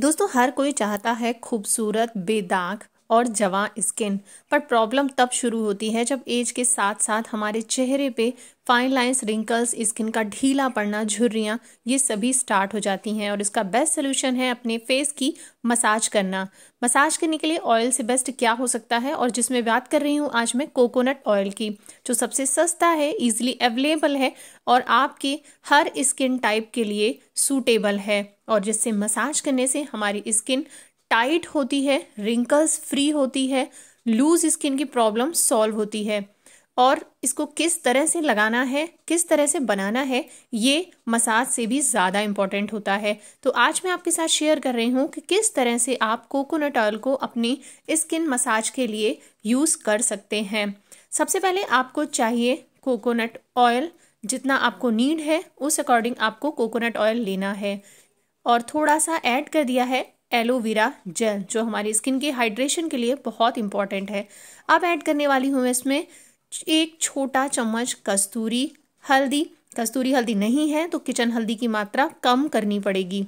दोस्तों हर कोई चाहता है खूबसूरत बेदाग और जवां स्किन पर प्रॉब्लम तब शुरू होती है जब एज के साथ साथ हमारे चेहरे पे फाइन लाइंस रिंकल्स स्किन का ढीला पड़ना झुर्रियाँ ये सभी स्टार्ट हो जाती हैं और इसका बेस्ट सोल्यूशन है अपने फेस की मसाज करना मसाज करने के लिए ऑयल से बेस्ट क्या हो सकता है और जिसमें बात कर रही हूँ आज मैं कोकोनट ऑयल की जो सबसे सस्ता है ईजिली अवेलेबल है और आपके हर स्किन टाइप के लिए सूटेबल है और जिससे मसाज करने से हमारी स्किन टाइट होती है रिंकल्स फ्री होती है लूज स्किन की प्रॉब्लम सॉल्व होती है और इसको किस तरह से लगाना है किस तरह से बनाना है ये मसाज से भी ज़्यादा इम्पॉर्टेंट होता है तो आज मैं आपके साथ शेयर कर रही हूँ कि किस तरह से आप कोकोनट ऑयल को अपनी स्किन मसाज के लिए यूज़ कर सकते हैं सबसे पहले आपको चाहिए कोकोनट ऑयल जितना आपको नीड है उस अकॉर्डिंग आपको कोकोनट ऑयल लेना है और थोड़ा सा ऐड कर दिया है एलोवेरा जेल जो हमारी स्किन के हाइड्रेशन के लिए बहुत इंपॉर्टेंट है अब ऐड करने वाली हूँ मैं इसमें एक छोटा चम्मच कस्तूरी हल्दी कस्तूरी हल्दी नहीं है तो किचन हल्दी की मात्रा कम करनी पड़ेगी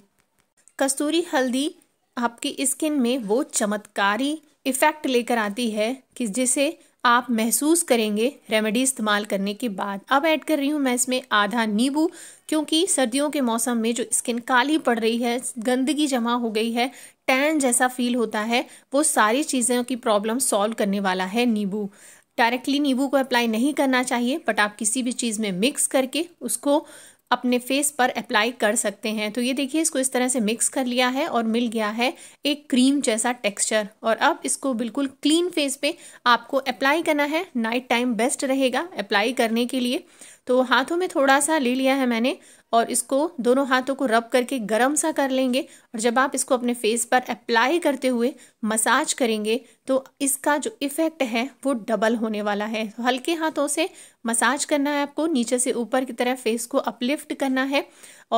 कस्तूरी हल्दी आपकी स्किन में वो चमत्कारी इफ़ेक्ट लेकर आती है कि जिसे आप महसूस करेंगे रेमेडी इस्तेमाल करने के बाद अब ऐड कर रही हूँ मैं इसमें आधा नींबू क्योंकि सर्दियों के मौसम में जो स्किन काली पड़ रही है गंदगी जमा हो गई है टैन जैसा फील होता है वो सारी चीज़ों की प्रॉब्लम सॉल्व करने वाला है नींबू डायरेक्टली नींबू को अप्लाई नहीं करना चाहिए बट आप किसी भी चीज़ में मिक्स करके उसको अपने फेस पर अप्लाई कर सकते हैं तो ये देखिए इसको इस तरह से मिक्स कर लिया है और मिल गया है एक क्रीम जैसा टेक्सचर और अब इसको बिल्कुल क्लीन फेस पे आपको अप्लाई करना है नाइट टाइम बेस्ट रहेगा अप्लाई करने के लिए तो हाथों में थोड़ा सा ले लिया है मैंने और इसको दोनों हाथों को रब करके गर्म सा कर लेंगे और जब आप इसको अपने फेस पर अप्लाई करते हुए मसाज करेंगे तो इसका जो इफ़ेक्ट है वो डबल होने वाला है तो हल्के हाथों से मसाज करना है आपको नीचे से ऊपर की तरह फेस को अपलिफ्ट करना है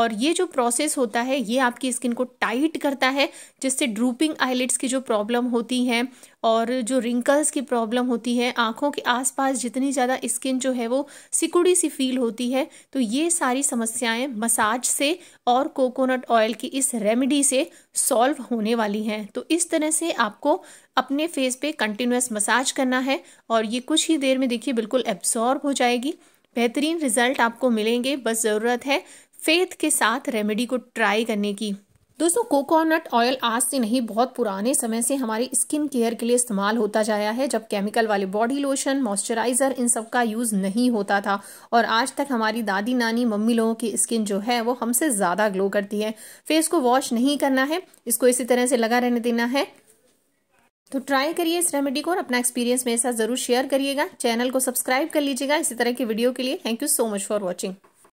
और ये जो प्रोसेस होता है ये आपकी स्किन को टाइट करता है जिससे ड्रूपिंग आईलिट्स की जो प्रॉब्लम होती है और जो रिंकल्स की प्रॉब्लम होती है आँखों के आसपास जितनी ज़्यादा स्किन जो है वो सिकुड़ी सी फील होती है तो ये सारी समस्याएं मसाज से और कोकोनट ऑयल की इस रेमेडी से सॉल्व होने वाली हैं तो इस तरह से आपको अपने फेस पे कंटिन्यूस मसाज करना है और ये कुछ ही देर में देखिए बिल्कुल एब्जॉर्ब हो जाएगी बेहतरीन रिजल्ट आपको मिलेंगे बस ज़रूरत है फेथ के साथ रेमेडी को ट्राई करने की दोस्तों कोकोनट ऑयल आज से नहीं बहुत पुराने समय से हमारी स्किन केयर के लिए इस्तेमाल होता जाया है जब केमिकल वाले बॉडी लोशन मॉइस्चराइज़र इन सब का यूज़ नहीं होता था और आज तक हमारी दादी नानी मम्मी लोगों की स्किन जो है वो हमसे ज़्यादा ग्लो करती है फेस को वॉश नहीं करना है इसको इसी तरह से लगा रहने देना है तो ट्राई करिए इस रेमेडी को और अपना एक्सपीरियंस मेरे साथ जरूर शेयर करिएगा चैनल को सब्सक्राइब कर लीजिएगा इसी तरह की वीडियो के लिए thank you so much for watching